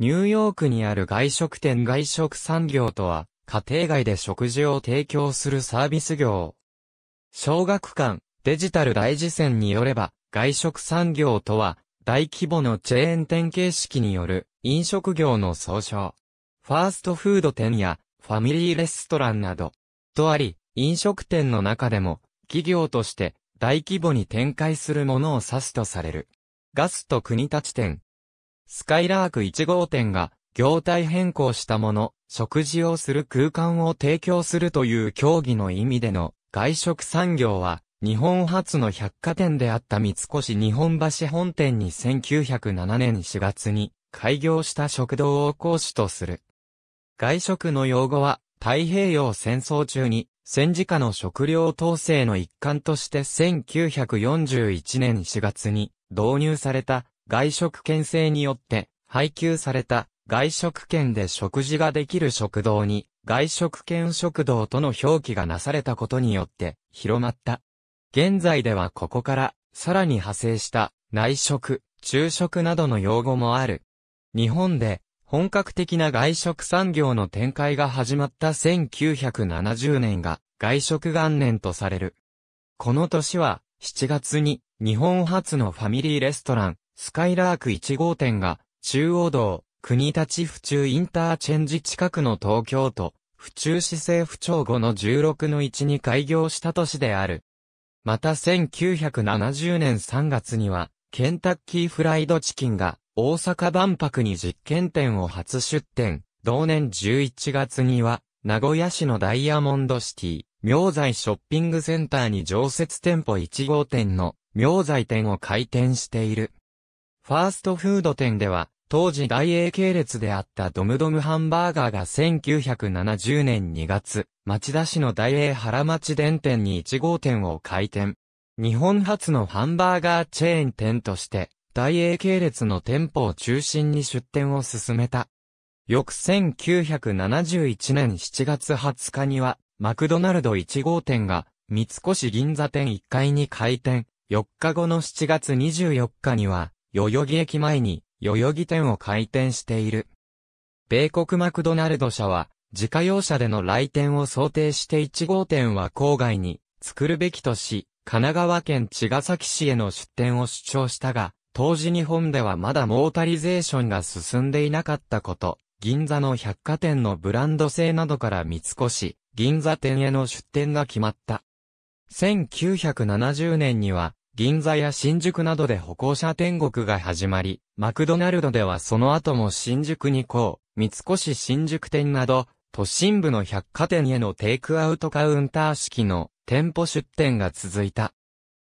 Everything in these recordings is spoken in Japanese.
ニューヨークにある外食店外食産業とは、家庭外で食事を提供するサービス業。小学館、デジタル大事線によれば、外食産業とは、大規模のチェーン店形式による飲食業の総称。ファーストフード店やファミリーレストランなど、とあり、飲食店の中でも、企業として大規模に展開するものを指すとされる。ガスト国立店、スカイラーク1号店が業態変更したもの、食事をする空間を提供するという競技の意味での外食産業は、日本初の百貨店であった三越日本橋本店に1907年4月に開業した食堂を講師とする。外食の用語は太平洋戦争中に戦時下の食料統制の一環として1941年4月に導入された外食券制によって配給された外食券で食事ができる食堂に外食券食堂との表記がなされたことによって広まった。現在ではここからさらに派生した内食、昼食などの用語もある。日本で本格的な外食産業の展開が始まった1970年が外食元年とされる。この年は7月に日本初のファミリーレストラン、スカイラーク1号店が、中央道、国立府中インターチェンジ近くの東京都、府中市政府庁後の16の1に開業した都市である。また1970年3月には、ケンタッキーフライドチキンが、大阪万博に実験店を初出店。同年11月には、名古屋市のダイヤモンドシティ、明材ショッピングセンターに常設店舗1号店の、明材店を開店している。ファーストフード店では、当時大英系列であったドムドムハンバーガーが1970年2月、町田市の大英原町電店に1号店を開店。日本初のハンバーガーチェーン店として、大英系列の店舗を中心に出店を進めた。翌1971年7月20日には、マクドナルド1号店が、三越銀座店1階に開店。4日後の7月24日には、代々木駅前に、代々木店を開店している。米国マクドナルド社は、自家用車での来店を想定して1号店は郊外に作るべきとし、神奈川県茅ヶ崎市への出店を主張したが、当時日本ではまだモータリゼーションが進んでいなかったこと、銀座の百貨店のブランド性などから三越、銀座店への出店が決まった。1970年には、銀座や新宿などで歩行者天国が始まり、マクドナルドではその後も新宿に行こう、三越新宿店など、都心部の百貨店へのテイクアウトカウンター式の店舗出店が続いた。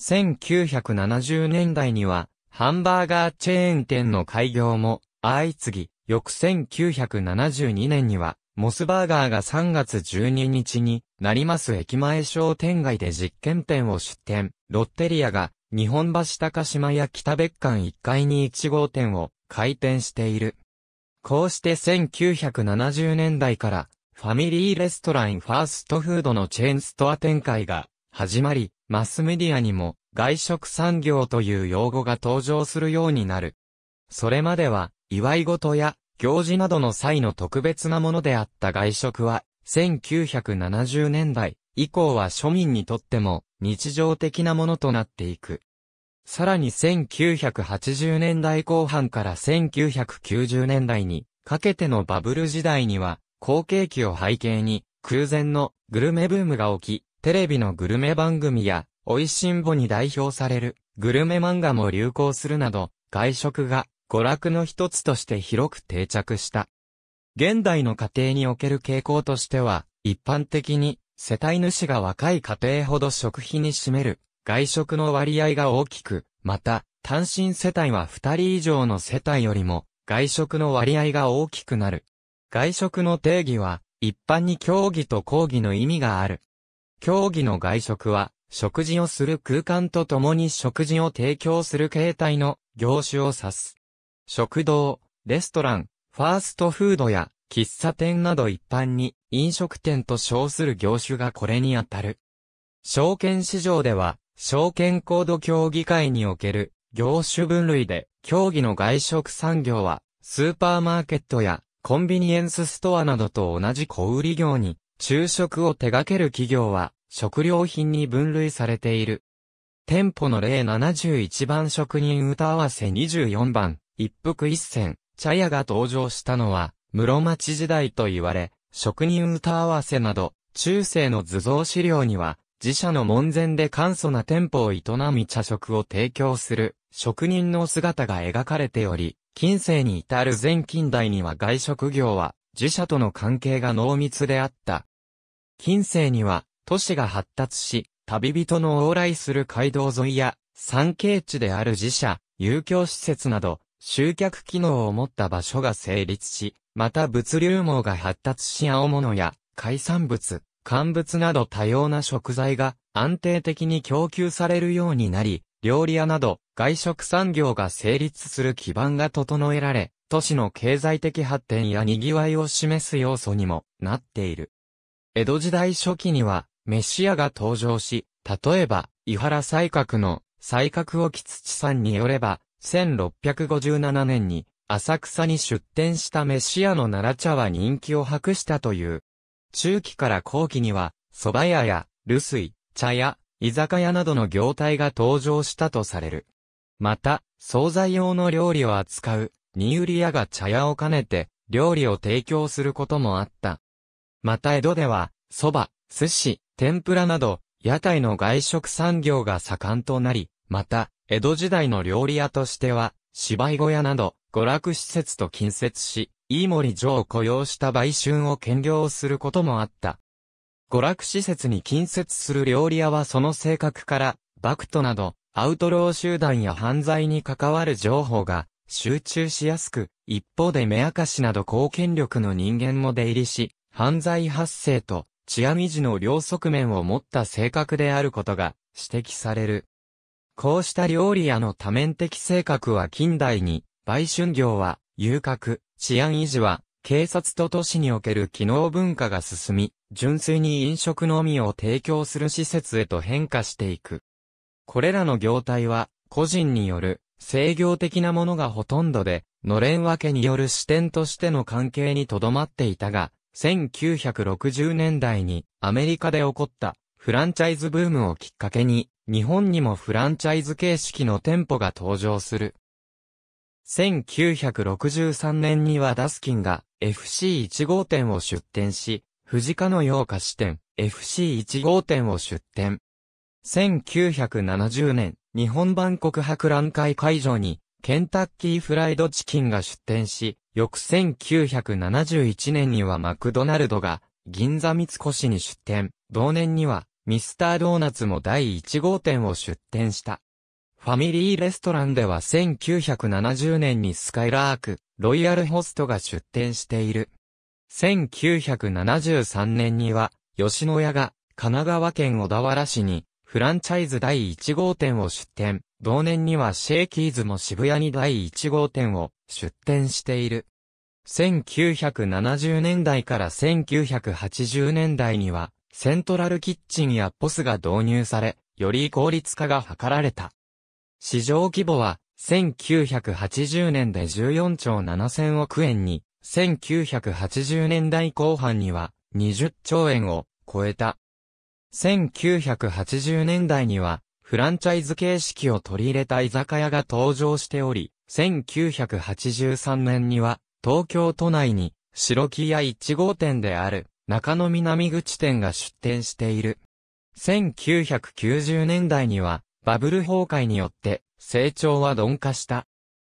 1970年代には、ハンバーガーチェーン店の開業も相次ぎ、翌1972年には、モスバーガーが3月12日に成増駅前商店街で実験店を出店、ロッテリアが、日本橋高島や北別館1階に1号店を開店している。こうして1970年代から、ファミリーレストランファーストフードのチェーンストア展開が始まり、マスメディアにも外食産業という用語が登場するようになる。それまでは、祝い事や行事などの際の特別なものであった外食は、1970年代以降は庶民にとっても日常的なものとなっていく。さらに1980年代後半から1990年代にかけてのバブル時代には後継期を背景に空前のグルメブームが起き、テレビのグルメ番組や美味しんぼに代表されるグルメ漫画も流行するなど外食が娯楽の一つとして広く定着した。現代の家庭における傾向としては、一般的に、世帯主が若い家庭ほど食費に占める、外食の割合が大きく、また、単身世帯は二人以上の世帯よりも、外食の割合が大きくなる。外食の定義は、一般に競技と講義の意味がある。競技の外食は、食事をする空間とともに食事を提供する形態の業種を指す。食堂、レストラン、ファーストフードや喫茶店など一般に飲食店と称する業種がこれにあたる。証券市場では、証券コード協議会における業種分類で、協議の外食産業は、スーパーマーケットやコンビニエンスストアなどと同じ小売業に、昼食を手掛ける企業は、食料品に分類されている。店舗の例71番職人歌合わせ24番、一服一銭、茶屋が登場したのは、室町時代と言われ、職人歌合わせなど、中世の図像資料には、自社の門前で簡素な店舗を営み茶食を提供する職人の姿が描かれており、近世に至る前近代には外食業は自社との関係が濃密であった。近世には都市が発達し、旅人の往来する街道沿いや、山景地である自社、遊興施設など、集客機能を持った場所が成立し、また物流網が発達し青物や海産物、乾物など多様な食材が安定的に供給されるようになり、料理屋など外食産業が成立する基盤が整えられ、都市の経済的発展や賑わいを示す要素にもなっている。江戸時代初期には、メシが登場し、例えば、伊原西閣の西閣沖土さんによれば、1657年に浅草に出店した飯屋の奈良茶は人気を博したという。中期から後期には、蕎麦屋や、留水、茶屋、居酒屋などの業態が登場したとされる。また、惣菜用の料理を扱う、新売屋が茶屋を兼ねて、料理を提供することもあった。また江戸では、蕎麦、寿司、天ぷらなど、屋台の外食産業が盛んとなり、また、江戸時代の料理屋としては、芝居小屋など、娯楽施設と近接し、飯森城を雇用した売春を兼業することもあった。娯楽施設に近接する料理屋はその性格から、バクトなど、アウトロー集団や犯罪に関わる情報が集中しやすく、一方で目明かしなど公権力の人間も出入りし、犯罪発生と治安維持の両側面を持った性格であることが指摘される。こうした料理屋の多面的性格は近代に、売春業は、遊郭、治安維持は、警察と都市における機能文化が進み、純粋に飲食のみを提供する施設へと変化していく。これらの業態は、個人による、制御的なものがほとんどで、のれん分けによる視点としての関係にとどまっていたが、1960年代にアメリカで起こったフランチャイズブームをきっかけに、日本にもフランチャイズ形式の店舗が登場する。1963年にはダスキンが FC1 号店を出店し、藤家の洋菓子店 FC1 号店を出店。1970年、日本版国博覧会会場に、ケンタッキーフライドチキンが出店し、翌1971年にはマクドナルドが、銀座三越に出店。同年には、ミスタードーナツも第1号店を出店した。ファミリーレストランでは1970年にスカイラーク、ロイヤルホストが出店している。1973年には、吉野家が神奈川県小田原市にフランチャイズ第1号店を出店。同年にはシェイキーズも渋谷に第1号店を出店している。1970年代から1980年代にはセントラルキッチンやポスが導入され、より効率化が図られた。市場規模は、1980年で14兆7000億円に、1980年代後半には20兆円を超えた。1980年代にはフランチャイズ形式を取り入れた居酒屋が登場しており、1983年には東京都内に白木屋1号店である中野南口店が出店している。1990年代には、バブル崩壊によって、成長は鈍化した。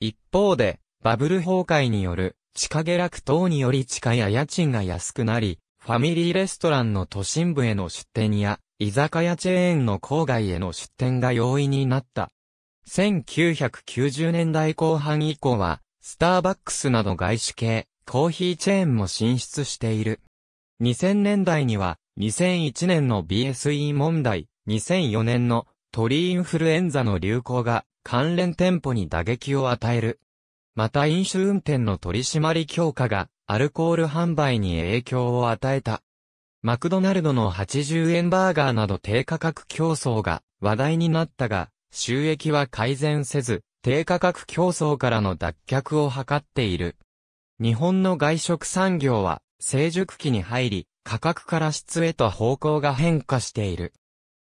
一方で、バブル崩壊による、地下下落等により地下や家賃が安くなり、ファミリーレストランの都心部への出店や、居酒屋チェーンの郊外への出店が容易になった。1990年代後半以降は、スターバックスなど外資系、コーヒーチェーンも進出している。2000年代には、2001年の BSE 問題、2004年の鳥インフルエンザの流行が関連店舗に打撃を与える。また飲酒運転の取り締まり強化がアルコール販売に影響を与えた。マクドナルドの80円バーガーなど低価格競争が話題になったが、収益は改善せず、低価格競争からの脱却を図っている。日本の外食産業は成熟期に入り、価格から質へと方向が変化している。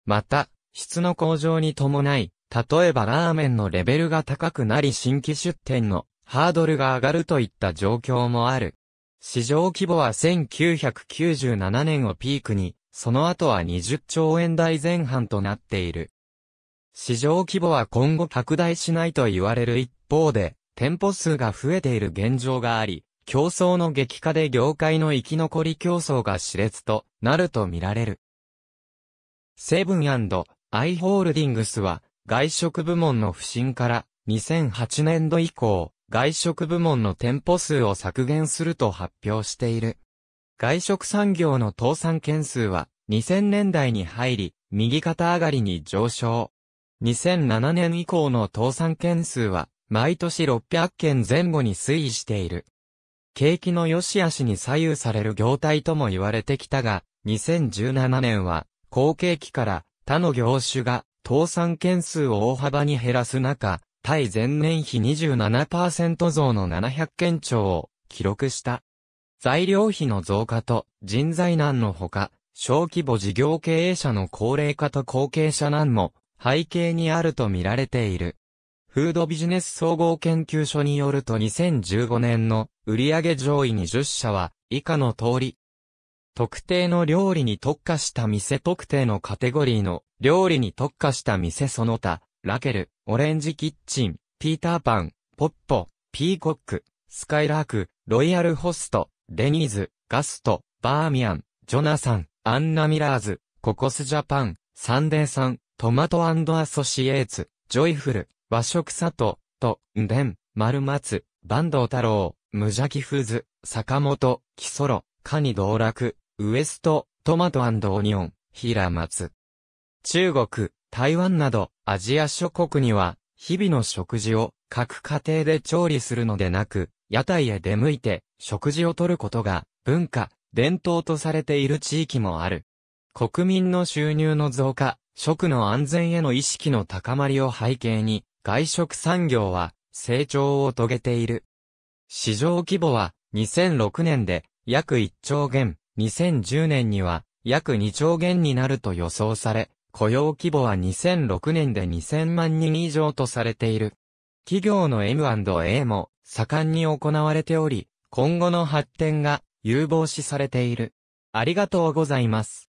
また、質の向上に伴い、例えばラーメンのレベルが高くなり新規出店のハードルが上がるといった状況もある。市場規模は1997年をピークに、その後は20兆円台前半となっている。市場規模は今後拡大しないと言われる一方で、店舗数が増えている現状があり、競争の激化で業界の生き残り競争が熾烈となると見られる。セブンアイ・ホールディングスは、外食部門の不振から2008年度以降、外食部門の店舗数を削減すると発表している。外食産業の倒産件数は2000年代に入り、右肩上がりに上昇。2007年以降の倒産件数は毎年600件前後に推移している。景気の良し悪しに左右される業態とも言われてきたが、2017年は、後景気から他の業種が倒産件数を大幅に減らす中、対前年比27%増の700件超を記録した。材料費の増加と人材難のほか、小規模事業経営者の高齢化と後継者難も背景にあると見られている。フードビジネス総合研究所によると2015年の売上上位20社は以下の通り。特定の料理に特化した店特定のカテゴリーの料理に特化した店その他、ラケル、オレンジキッチン、ピーターパン、ポッポ、ピーコック、スカイラーク、ロイヤルホスト、デニーズ、ガスト、バーミヤン、ジョナサン、アンナミラーズ、ココスジャパン、サンデーさん、トマトアソシエーツ、ジョイフル、和食里、と、んでん、丸松、坂東太郎、無邪気フーズ、坂本、木ソロ、カニ道楽、ウエスト、トマトオニオン、平松。中国、台湾など、アジア諸国には、日々の食事を、各家庭で調理するのでなく、屋台へ出向いて、食事をとることが、文化、伝統とされている地域もある。国民の収入の増加、食の安全への意識の高まりを背景に、外食産業は成長を遂げている。市場規模は2006年で約1兆元、2010年には約2兆元になると予想され、雇用規模は2006年で2000万人以上とされている。企業の M&A も盛んに行われており、今後の発展が有望視されている。ありがとうございます。